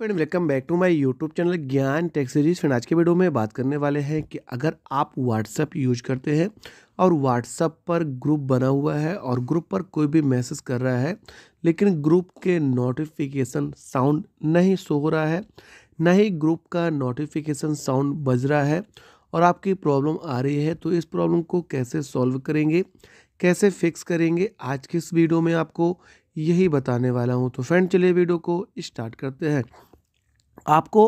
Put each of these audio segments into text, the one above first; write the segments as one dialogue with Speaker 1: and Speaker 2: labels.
Speaker 1: friend welcome back to my YouTube channel Gyan tech series friend आज के video में बात करने वाले हैं कि अगर आप व्हाट्सअप यूज करते हैं और व्हाट्सअप पर ग्रुप बना हुआ है और ग्रुप पर कोई भी मैसेज कर रहा है लेकिन ग्रुप के नोटिफिकेशन साउंड नहीं सो हो रहा है ना ही ग्रुप का नोटिफिकेशन साउंड बज रहा है और आपकी प्रॉब्लम आ रही है तो इस प्रॉब्लम को कैसे सॉल्व करेंगे कैसे फिक्स करेंगे आज के इस वीडियो में आपको यही बताने वाला हूं तो फ्रेंड चलिए वीडियो को स्टार्ट करते हैं आपको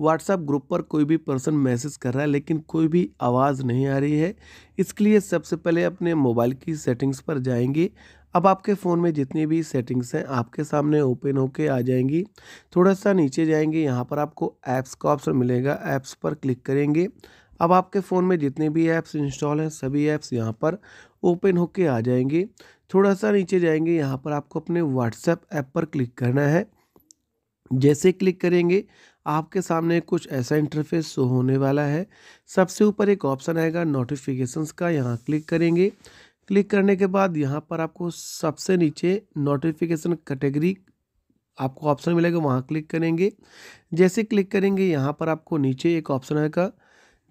Speaker 1: व्हाट्सएप ग्रुप पर कोई भी पर्सन मैसेज कर रहा है लेकिन कोई भी आवाज़ नहीं आ रही है इसके लिए सबसे पहले अपने मोबाइल की सेटिंग्स पर जाएंगे अब आपके फ़ोन में जितनी भी सेटिंग्स हैं आपके सामने ओपन होके आ जाएंगी थोड़ा सा नीचे जाएंगे यहाँ पर आपको ऐप्स का ऑप्शन मिलेगा ऐप्स पर क्लिक करेंगे अब आपके फ़ोन में जितने भी ऐप्स इंस्टॉल हैं सभी ऐप्स यहाँ पर ओपन होके आ जाएंगे थोड़ा सा नीचे जाएंगे यहाँ पर आपको अपने व्हाट्सएप ऐप पर क्लिक करना है जैसे क्लिक करेंगे आपके सामने कुछ ऐसा इंटरफेस शो होने वाला है सबसे ऊपर एक ऑप्शन आएगा नोटिफिकेशंस का यहाँ क्लिक करेंगे क्लिक करने के बाद यहाँ पर आपको सबसे नीचे नोटिफिकेशन कैटेगरी आपको ऑप्शन मिलेगा वहाँ क्लिक करेंगे जैसे क्लिक करेंगे यहाँ पर आपको नीचे एक ऑप्शन आएगा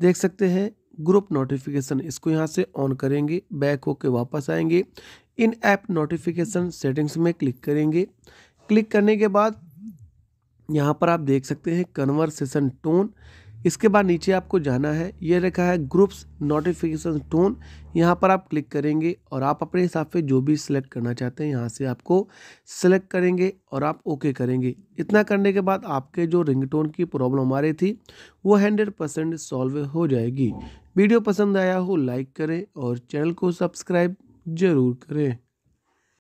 Speaker 1: देख सकते हैं ग्रुप नोटिफिकेशन इसको यहाँ से ऑन करेंगे बैक होके वापस आएंगे इन ऐप नोटिफिकेशन सेटिंग्स में क्लिक करेंगे क्लिक करने के बाद यहाँ पर आप देख सकते हैं कन्वर्सेशन टोन इसके बाद नीचे आपको जाना है ये रखा है ग्रुप्स नोटिफिकेशन टोन यहाँ पर आप क्लिक करेंगे और आप अपने हिसाब से जो भी सिलेक्ट करना चाहते हैं यहाँ से आपको सिलेक्ट करेंगे और आप ओके करेंगे इतना करने के बाद आपके जो रिंगटोन की प्रॉब्लम आ रही थी वो हंड्रेड परसेंट सॉल्व हो जाएगी वीडियो पसंद आया हो लाइक करें और चैनल को सब्सक्राइब ज़रूर करें